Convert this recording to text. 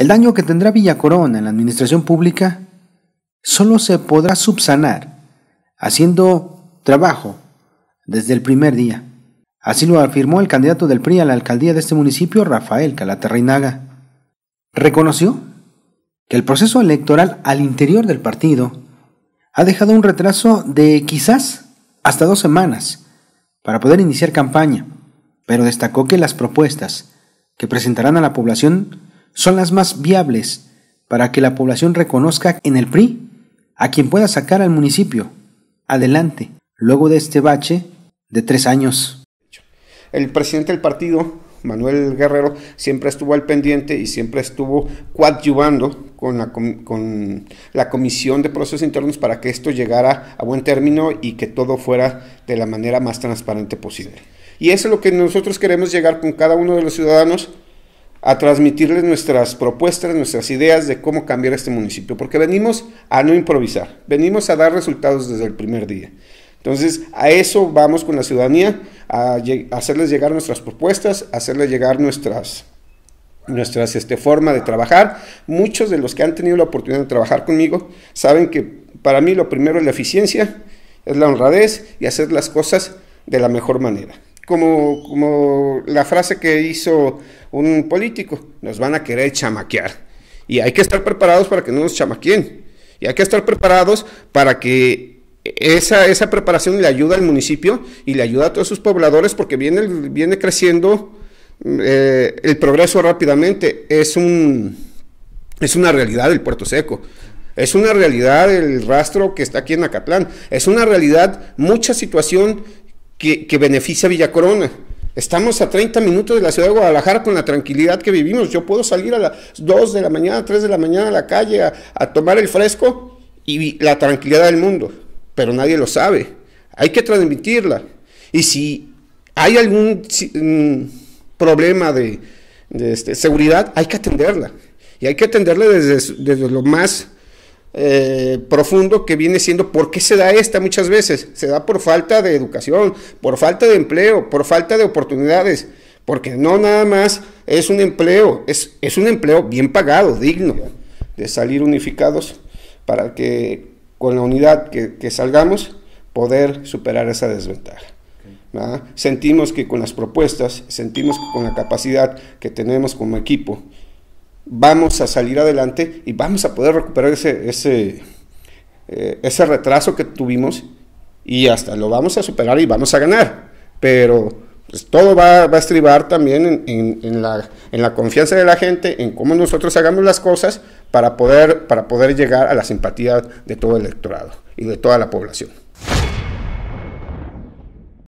El daño que tendrá Villa Corona en la administración pública solo se podrá subsanar haciendo trabajo desde el primer día. Así lo afirmó el candidato del PRI a la alcaldía de este municipio, Rafael Calaterreinaga. Reconoció que el proceso electoral al interior del partido ha dejado un retraso de quizás hasta dos semanas para poder iniciar campaña, pero destacó que las propuestas que presentarán a la población son las más viables para que la población reconozca en el PRI a quien pueda sacar al municipio adelante luego de este bache de tres años. El presidente del partido, Manuel Guerrero, siempre estuvo al pendiente y siempre estuvo coadyuvando con la, con la Comisión de Procesos Internos para que esto llegara a buen término y que todo fuera de la manera más transparente posible. Y eso es lo que nosotros queremos llegar con cada uno de los ciudadanos a transmitirles nuestras propuestas, nuestras ideas de cómo cambiar este municipio, porque venimos a no improvisar, venimos a dar resultados desde el primer día. Entonces, a eso vamos con la ciudadanía, a, hacerles llegar nuestras propuestas, hacerles llegar nuestras nuestras este, forma de trabajar. Muchos de los que han tenido la oportunidad de trabajar conmigo saben que para mí lo primero es la eficiencia, es la honradez y hacer las cosas de la mejor manera. Como, como la frase que hizo un político, nos van a querer chamaquear. Y hay que estar preparados para que no nos chamaqueen. Y hay que estar preparados para que esa, esa preparación le ayude al municipio y le ayude a todos sus pobladores porque viene, viene creciendo mm, eh, el progreso rápidamente. Es, un, es una realidad el puerto seco. Es una realidad el rastro que está aquí en Acatlán. Es una realidad mucha situación que, beneficia a Villa Corona Estamos a 30 minutos de la ciudad de Guadalajara con la tranquilidad que vivimos. Yo puedo salir a las 2 de la mañana, 3 de la mañana a la calle a, tomar el fresco y la tranquilidad del mundo. Pero nadie lo sabe. Hay que transmitirla. Y si hay algún mm, problema de, este, seguridad, hay que atenderla. Y hay que atenderla desde, desde lo más eh, profundo que viene siendo por qué se da esta muchas veces. Se da por falta de educación, por falta de empleo, por falta de oportunidades. Porque no nada más es un empleo, es, es un empleo bien pagado, digno, de salir unificados para que con la unidad que, salgamos poder superar esa desventaja. Sentimos que con las propuestas, sentimos con la capacidad que tenemos como equipo, vamos a salir adelante y vamos a poder recuperar ese, ese, eh, ese retraso que tuvimos y hasta lo vamos a superar y vamos a ganar. Pero pues, todo va, a estribar también en, en, en, la, en, la, confianza de la gente, en cómo nosotros hagamos las cosas para poder, para poder llegar a la simpatía de todo el electorado y de toda la población.